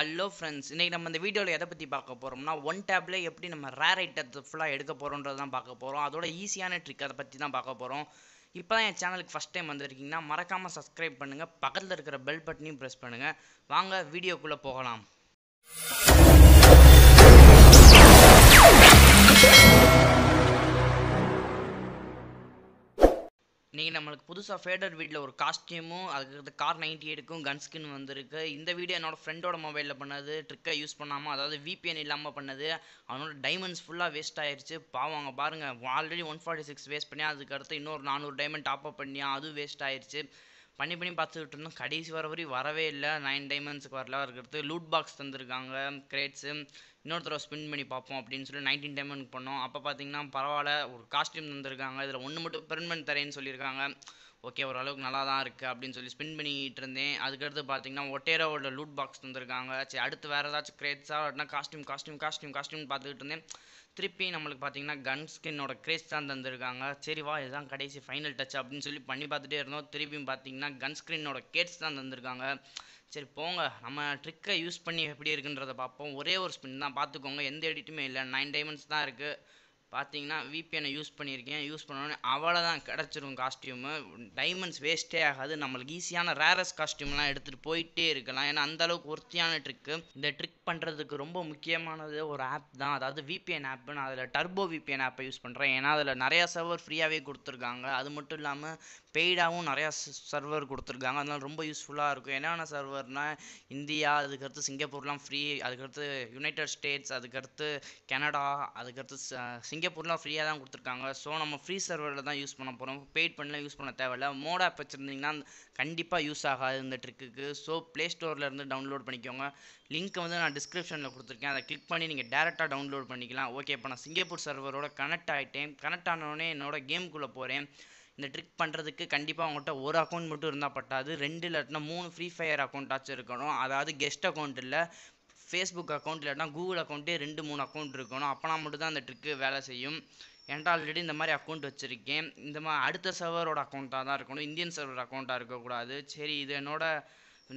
hello friends இன்றைக்கி நம்ம இந்த வீடியோவில் எதை பற்றி பார்க்க போகிறோம்னா ஒன் டேப்பில் எப்படி நம்ம ரேர் ஐட்டத்தை ஃபுல்லாக எடுக்க போகிறோன்றது தான் பார்க்க போகிறோம் அதோட ஈஸியான ட்ரிக் அதை பற்றி தான் பார்க்க போகிறோம் இப்போ தான் என் சேனலுக்கு ஃபஸ்ட் டைம் வந்திருக்கீங்கன்னா மறக்காமல் சப்ஸ்கிரைப் பண்ணுங்கள் பக்கத்தில் இருக்கிற பெல் பட்டனையும் ப்ரெஸ் பண்ணுங்கள் வாங்க வீடியோக்குள்ளே போகலாம் இன்றைக்கி நம்மளுக்கு புதுசாக ஃபேடர் வீட்டில் ஒரு காஸ்டியூமும் அதுக்கு கார் நைன்டி எயிட்டுக்கும் கன் ஸ்கின் வந்திருக்கு இந்த வீடியோ என்னோடய ஃப்ரெண்டோட மொபைலில் பண்ணது ட்ரிக்கை யூஸ் பண்ணாமல் அதாவது விபிஎன் இல்லாமல் பண்ணது அவனோட டைமண்ட்ஸ் ஃபுல்லாக வேஸ்ட் ஆயிடுச்சு பாவம் அங்கே பாருங்கள் already one forty six waste அதுக்கு அதுக்கடுத்து இன்னொரு நானூறு டைமண்ட் டாப்அப் பண்ணியா அதுவும் வேஸ்ட் ஆயிடுச்சு பண்ணி பண்ணி பார்த்துக்கிட்டு இருந்தோம் கடைசி வர வரையும் வரவே இல்லை நைன் டைமண்ட்ஸுக்கு வரலாம் இருக்கிறது லூட் பாக்ஸ் தந்திருக்காங்க கிரேட்ஸு இன்னொரு தடவை ஸ்பின் பண்ணி பார்ப்போம் அப்படின்னு சொல்லி நைன்டீன் டைமண்ட் பண்ணோம் அப்போ பார்த்தீங்கன்னா பரவாயில்ல ஒரு காஸ்டியூம் தந்திருக்காங்க இதில் ஒன்று மட்டும் பிரிண்ட் பண்ணி தரேன்னு சொல்லியிருக்காங்க ஓகே ஓரளவுக்கு நல்லா தான் இருக்குது அப்படின்னு சொல்லி ஸ்பின் பண்ணிக்கிட்டு இருந்தேன் அதுக்கடுத்து பார்த்தீங்கன்னா ஒட்டேரோட லூட் பாக்ஸ் தந்திருக்காங்க சரி அடுத்து வேறு ஏதாச்சும் கிரேட்ஸாக costume costume costume costume costume பார்த்துக்கிட்டு இருந்தேன் திருப்பி நம்மளுக்கு பார்த்தீங்கன்னா கன் ஸ்கின்னோட கிரேஸ் தான் தந்திருக்காங்க சரிவா இதுதான் கடைசி ஃபைனல் டச் அப்படின்னு சொல்லி பண்ணி பார்த்துட்டே இருந்தோம் திருப்பியும் பார்த்தீங்கன்னா கன் ஸ்க்ரீனோட கேட்ஸ் தான் தந்திருக்காங்க சரி போங்க நம்ம ட்ரிக்கை யூஸ் பண்ணி எப்படி இருக்குன்றதை பார்ப்போம் ஒரே ஒரு ஸ்பின் தான் பார்த்துக்கோங்க எந்த எடிட்டுமே இல்லை நைன் டைமண்ட்ஸ் தான் இருக்குது பார்த்தீங்கன்னா விபிஎனை யூஸ் பண்ணியிருக்கேன் யூஸ் பண்ணோன்னே அவ்வளோ தான் கிடச்சிரும் காஸ்ட்யூமு டைமண்ட்ஸ் வேஸ்ட்டே ஆகாது நம்மளுக்கு ஈஸியான ரேரஸ் காஸ்ட்யூம்லாம் எடுத்துகிட்டு போயிட்டே இருக்கலாம் ஏன்னா அந்தளவுக்கு ஒர்த்தியான ட்ரிக்கு இந்த ட்ரிக் பண்ணுறதுக்கு ரொம்ப முக்கியமானது ஒரு ஆப் தான் அதாவது விபிஎன் ஆப்பு நான் அதில் டர்போ விபிஎன் ஆப்பை யூஸ் பண்ணுறேன் ஏன்னா அதில் நிறையா சர்வர் ஃப்ரீயாகவே கொடுத்துருக்காங்க அது மட்டும் இல்லாமல் பெய்டாகவும் நிறையா சர்வர் கொடுத்துருக்காங்க அதனால் ரொம்ப யூஸ்ஃபுல்லாக இருக்கும் என்னென்ன சர்வர்னால் இந்தியா அதுக்கடுத்து சிங்கப்பூர்லாம் ஃப்ரீ அதுக்கடுத்து யுனைடெட் ஸ்டேட்ஸ் அதுக்கடுத்து கனடா அதுக்கடுத்து சிங் சிங்கப்பூர்லாம் ஃப்ரீயாக தான் கொடுத்துருக்காங்க ஸோ நம்ம ஃப்ரீ சர்வரில் தான் யூஸ் பண்ண போகிறோம் பெய்ட் பண்ணலாம் யூஸ் பண்ண தேவையில்ல மோட் ஆப் வச்சுருந்தீங்கன்னா கண்டிப்பாக யூஸ் ஆகாது இந்த ட்ரிக்கு ஸோ ப்ளே ஸ்டோர்லேருந்து டவுன்லோட் பண்ணிக்கோங்க லிங்க்கை வந்து நான் டிஸ்கிரிப்ஷனில் கொடுத்துருக்கேன் அதை கிளிக் பண்ணி நீங்கள் டேரெக்டாக டவுன்லோட் பண்ணிக்கலாம் ஓகே இப்போ நான் சிங்கப்பூர் சர்வரோட கனெக்ட் ஆகிட்டேன் கனெக்ட் ஆனோடனே என்னோட கேமுக்குள்ளே போகிறேன் இந்த ட்ரிக் பண்ணுறதுக்கு கண்டிப்பாக உங்கள்கிட்ட ஒரு அக்கௌண்ட் மட்டும் இருந்தால் பட்டாது ரெண்டு இல்லாட்டினா மூணு ஃப்ரீ ஃபயர் அக்கௌண்ட்டாச்சும் இருக்கணும் அதாவது கெஸ்ட் அக்கௌண்ட் இல்லை ஃபேஸ்புக் அக்கௌண்ட் இல்லாட்டினா கூகுள் அக்கௌண்ட்டே ரெண்டு மூணு அக்கௌண்ட் இருக்கணும் அப்போனா மட்டும்தான் அந்த ட்ரிக்கு வேலை செய்யும் என்கிட்ட ஆல்ரெடி இந்த மாதிரி அக்கௌண்ட் வச்சுருக்கேன் இந்த மாதிரி அடுத்த சர்வரோட அக்கௌண்ட்டாக தான் இருக்கணும் இந்தியன் சர்வர் அக்கௌண்ட்டாக இருக்கக்கூடாது சரி இது என்னோட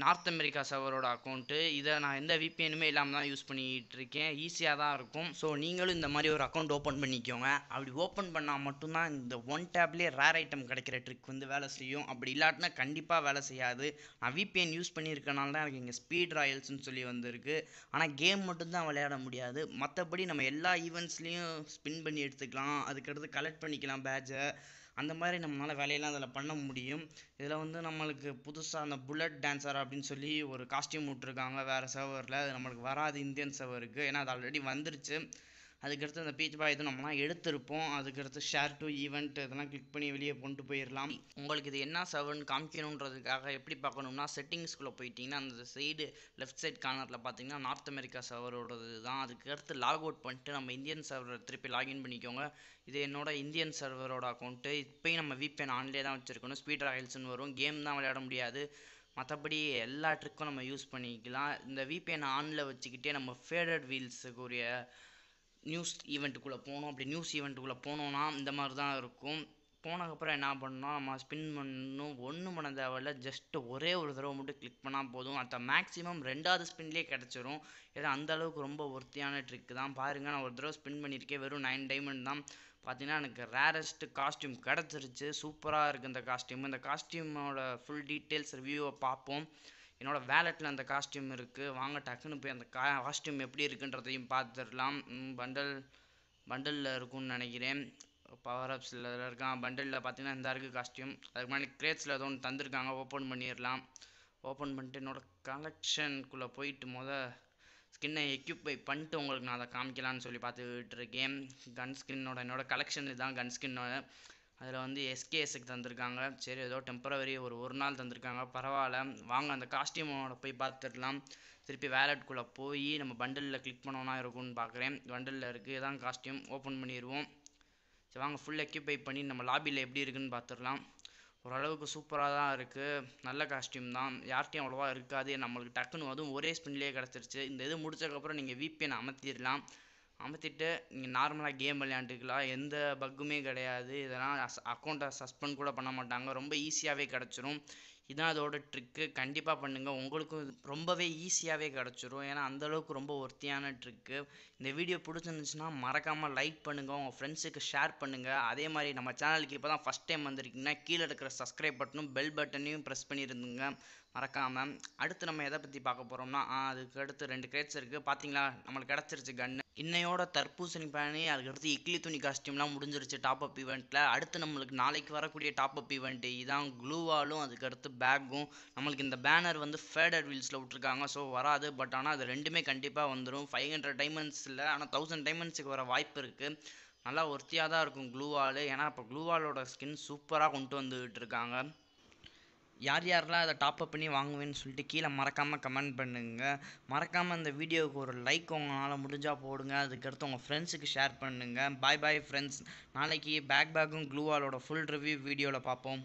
நார்த் அமெரிக்கா சர்வரோட அக்கௌண்ட்டு இதை நான் எந்த விபிஎனுமே இல்லாமல் தான் யூஸ் பண்ணிக்கிட்டு இருக்கேன் ஈஸியாக தான் இருக்கும் ஸோ நீங்களும் இந்த மாதிரி ஒரு அக்கௌண்ட் ஓப்பன் பண்ணிக்கோங்க அப்படி ஓப்பன் பண்ணால் மட்டும்தான் இந்த ஒன் டேப்லேயே ரேர் ஐட்டம் கிடைக்கிற ட்ரிக் வந்து வேலை செய்யும் அப்படி இல்லாட்டினா கண்டிப்பாக வேலை செய்யாது நான் விபிஎன் யூஸ் பண்ணியிருக்கனால தான் எனக்கு இங்கே ஸ்பீட் ராயல்ஸ்னு சொல்லி வந்திருக்கு ஆனால் கேம் மட்டும்தான் விளையாட முடியாது மற்றபடி நம்ம எல்லா ஈவெண்ட்ஸ்லேயும் ஸ்பின் பண்ணி எடுத்துக்கலாம் அதுக்கடுத்து கலெக்ட் பண்ணிக்கலாம் பேட்சை அந்த மாதிரி நம்மளால் வேலையெல்லாம் அதில் பண்ண முடியும் இதில் வந்து நம்மளுக்கு புதுசாக அந்த புல்லட் டான்ஸர் அப்படின்னு சொல்லி ஒரு காஸ்டியூம் விட்ருக்காங்க வேறு சர்வரில் அது நம்மளுக்கு வராது இந்தியன் சர்வருக்கு ஏன்னா அது ஆல்ரெடி வந்துருச்சு அதுக்கடுத்து அந்த பீச் பாய் இது நம்மலாம் எடுத்திருப்போம் அதுக்கடுத்து ஷேர் டு ஈவெண்ட் இதெல்லாம் கிளிக் பண்ணி வெளியே கொண்டு போயிடலாம் உங்களுக்கு இது என்ன சர்வர்னு காமிக்கணுன்றதுக்காக எப்படி பார்க்கணும்னா செட்டிங்ஸ்குள்ளே போயிட்டீங்கன்னா அந்த சைடு லெஃப்ட் சைட் கார்னரில் பார்த்தீங்கன்னா நார்த் அமெரிக்கா சர்வரோடது தான் அதுக்கடுத்து லாக் அவுட் பண்ணிட்டு நம்ம இந்தியன் சர்வர் திருப்பி லாகின் பண்ணிக்கோங்க இது என்னோட இந்தியன் சர்வரோட அக்கௌண்ட்டு இப்போயும் நம்ம விபிஎன் ஆன்லேயே தான் வச்சுருக்கணும் ஸ்பீட் ராயல்ஸ்னு வரும் கேம் தான் விளையாட முடியாது மற்றபடி எல்லா ட்ரிக்கும் நம்ம யூஸ் பண்ணிக்கலாம் இந்த விபிஎன் ஆனில் வச்சுக்கிட்டே நம்ம ஃபேடட் வீல்ஸுக்குரிய நியூஸ் ஈவெண்ட்டுக்குள்ளே போனோம் அப்படி நியூஸ் ஈவெண்ட்டுக்குள்ளே போனோன்னா இந்த மாதிரி தான் இருக்கும் போனதுக்கப்புறம் என்ன பண்ணோம் நம்ம ஸ்பின் பண்ணணும் ஒன்றும் பண்ண தேவையில்ல ஜஸ்ட்டு ஒரே ஒரு தடவை மட்டும் கிளிக் பண்ணால் போதும் அந்த மேக்ஸிமம் ரெண்டாவது ஸ்பின்லேயே கிடச்சிரும் ஏன்னா அந்தளவுக்கு ரொம்ப ஒர்த்தியான ட்ரிக் தான் பாருங்கள் நான் ஒரு தடவை ஸ்பின் பண்ணியிருக்கேன் வெறும் நைன் டைமண்ட் தான் பார்த்தீங்கன்னா எனக்கு ரேரஸ்ட்டு காஸ்டியூம் கிடச்சிருச்சு சூப்பராக இருக்குது இந்த காஸ்டியூம் இந்த காஸ்டியூமோட ஃபுல் டீட்டெயில்ஸ் ரிவ்யூவை பார்ப்போம் என்னோடய வேலெட்டில் அந்த காஸ்ட்யூம் இருக்குது வாங்க டக்குன்னு போய் அந்த கா காஸ்ட்யூம் எப்படி இருக்குன்றதையும் பார்த்துடலாம் பண்டல் பண்டலில் இருக்கும்னு நினைக்கிறேன் பவர் அப்ஸில் இருக்கான் பண்டலில் பார்த்தீங்கன்னா இந்த இருக்குது காஸ்ட்யூம் அதுக்கு முன்னாடி கிரேட்ஸில் ஏதோ ஒன்று தந்திருக்காங்க ஓப்பன் பண்ணிடலாம் ஓப்பன் பண்ணிட்டு என்னோடய கலெக்ஷனுக்குள்ளே போயிட்டு முத ஸ்கின்னை எக்யூப்பை பண்ணிட்டு உங்களுக்கு நான் அதை காமிக்கலான்னு சொல்லி பார்த்துக்கிட்டு இருக்கேன் கன் ஸ்கின்னோட என்னோடய கலெக்ஷன் இதுதான் கன் ஸ்கின்னோட அதில் வந்து எஸ்கேஎஸ்க்கு தந்திருக்காங்க சரி ஏதோ டெம்பரவரி ஒரு ஒரு நாள் தந்திருக்காங்க பரவாயில்ல வாங்க அந்த காஸ்டியூமோட போய் பார்த்துடலாம் திருப்பி வேலெட்குள்ளே போய் நம்ம பண்டலில் கிளிக் பண்ணோன்னா இருக்கும்னு பார்க்குறேன் பண்டலில் இருக்குது இதான் காஸ்டியூம் ஓப்பன் பண்ணிடுவோம் சரி வாங்க ஃபுல் எக்யூபை பண்ணி நம்ம லாபியில் எப்படி இருக்குன்னு பார்த்துடலாம் ஓரளவுக்கு சூப்பராக தான் இருக்குது நல்ல காஸ்டியூம் தான் யார்கிட்டையும் அவ்வளோவா இருக்காது நம்மளுக்கு டக்குன்னு அதுவும் ஒரே ஸ்பின்லேயே கிடச்சிருச்சு இந்த இது முடிச்சதுக்கப்புறம் நீங்கள் விபிஎன் அமர்த்திடலாம் அமுத்திட்டு நீங்கள் நார்மலாக கேம் விளையாண்டுக்கலாம் எந்த பக்குமே கிடையாது இதெல்லாம் அக்கௌண்ட்டை சஸ்பெண்ட் கூட பண்ண மாட்டாங்க ரொம்ப ஈஸியாகவே கிடச்சிரும் இதுதான் அதோட ட்ரிக்கு கண்டிப்பாக பண்ணுங்கள் உங்களுக்கும் ரொம்பவே ஈஸியாகவே கிடச்சிரும் ஏன்னா அந்தளவுக்கு ரொம்ப ஒர்த்தியான ட்ரிக்கு இந்த வீடியோ பிடிச்சிருந்துச்சுன்னா மறக்காமல் லைக் பண்ணுங்கள் உங்கள் ஃப்ரெண்ட்ஸுக்கு ஷேர் பண்ணுங்கள் அதே மாதிரி நம்ம சேனலுக்கு இப்போ தான் ஃபஸ்ட் டைம் வந்திருக்கீங்கன்னா கீழே இருக்கிற சப்ஸ்கிரைப் பட்டனும் பெல் பட்டனையும் ப்ரெஸ் பண்ணியிருந்துங்க மறக்காமல் அடுத்து நம்ம எதை பற்றி பார்க்க போகிறோம்னா அதுக்கு அடுத்து ரெண்டு கிரேட்ஸ் இருக்குது பார்த்தீங்களா நம்மளுக்கு கிடச்சிருச்சு கன் இன்னையோட தர்பூசணி பயணி அதுக்கடுத்து இட்லி துணி காஸ்டியூம்லாம் முடிஞ்சிருச்சு டாப் அப் ஈவெண்ட்டில் அடுத்து நம்மளுக்கு நாளைக்கு வரக்கூடிய டாப் அப் ஈவெண்ட்டு இதான் க்ளூவாலும் அதுக்கடுத்து பேக்கும் நம்மளுக்கு இந்த பேனர் வந்து ஃபேடர் வீல்ஸில் விட்ருக்காங்க ஸோ வராது பட் ஆனால் அது ரெண்டுமே கண்டிப்பாக வந்துடும் ஃபைவ் ஹண்ட்ரட் டைமண்ட்ஸில் ஆனால் தௌசண்ட் டைமண்ட்ஸுக்கு வர வாய்ப்பு இருக்குது நல்லா ஒர்த்தியாக தான் இருக்கும் க்ளூவாலு ஏன்னா இப்போ க்ளூவாலோட ஸ்கின் சூப்பராக கொண்டு வந்துக்கிட்டு இருக்காங்க யார் யாரெல்லாம் அதை டாப்அப் பண்ணி வாங்குவேன்னு சொல்லிட்டு கீழே மறக்காமல் கமெண்ட் பண்ணுங்கள் மறக்காமல் அந்த வீடியோவுக்கு ஒரு லைக் உங்களால் முடிஞ்சால் போடுங்க அதுக்கடுத்து உங்கள் ஃப்ரெண்ட்ஸுக்கு ஷேர் பண்ணுங்கள் பாய் பாய் ஃப்ரெண்ட்ஸ் நாளைக்கு பேக் பேக்கும் க்ளூவாலோட ஃபுல் ரிவ்யூ வீடியோவில் பார்ப்போம்